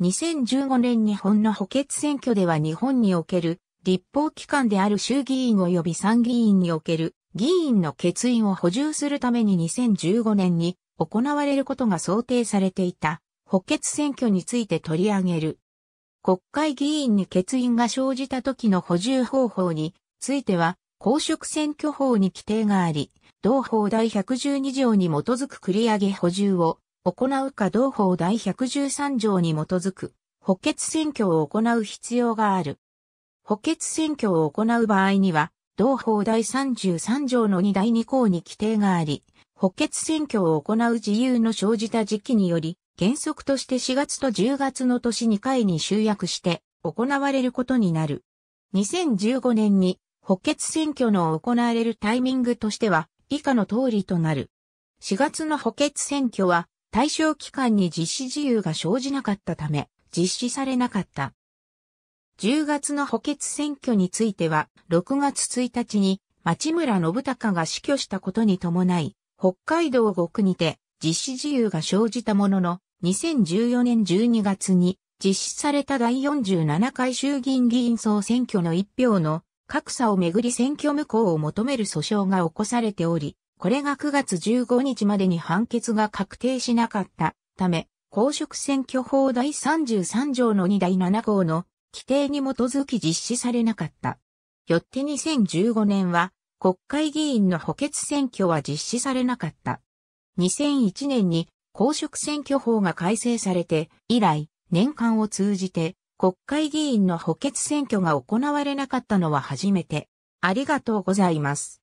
2015年日本の補欠選挙では日本における立法機関である衆議院及び参議院における議員の欠員を補充するために2015年に行われることが想定されていた補欠選挙について取り上げる。国会議員に欠員が生じた時の補充方法については公職選挙法に規定があり、同法第112条に基づく繰り上げ補充を行うか同法第113条に基づく補欠選挙を行う必要がある。補欠選挙を行う場合には、同法第33条の2第2項に規定があり、補欠選挙を行う自由の生じた時期により、原則として4月と10月の年2回に集約して行われることになる。2015年に補欠選挙の行われるタイミングとしては以下の通りとなる。4月の補欠選挙は対象期間に実施自由が生じなかったため、実施されなかった。10月の補欠選挙については、6月1日に町村信孝が死去したことに伴い、北海道5区にて実施自由が生じたものの、2014年12月に実施された第47回衆議院議員総選挙の1票の格差をめぐり選挙無効を求める訴訟が起こされており、これが9月15日までに判決が確定しなかったため、公職選挙法第33条の2第7項の規定に基づき実施されなかった。よって2015年は国会議員の補欠選挙は実施されなかった。2001年に公職選挙法が改正されて以来年間を通じて国会議員の補欠選挙が行われなかったのは初めて。ありがとうございます。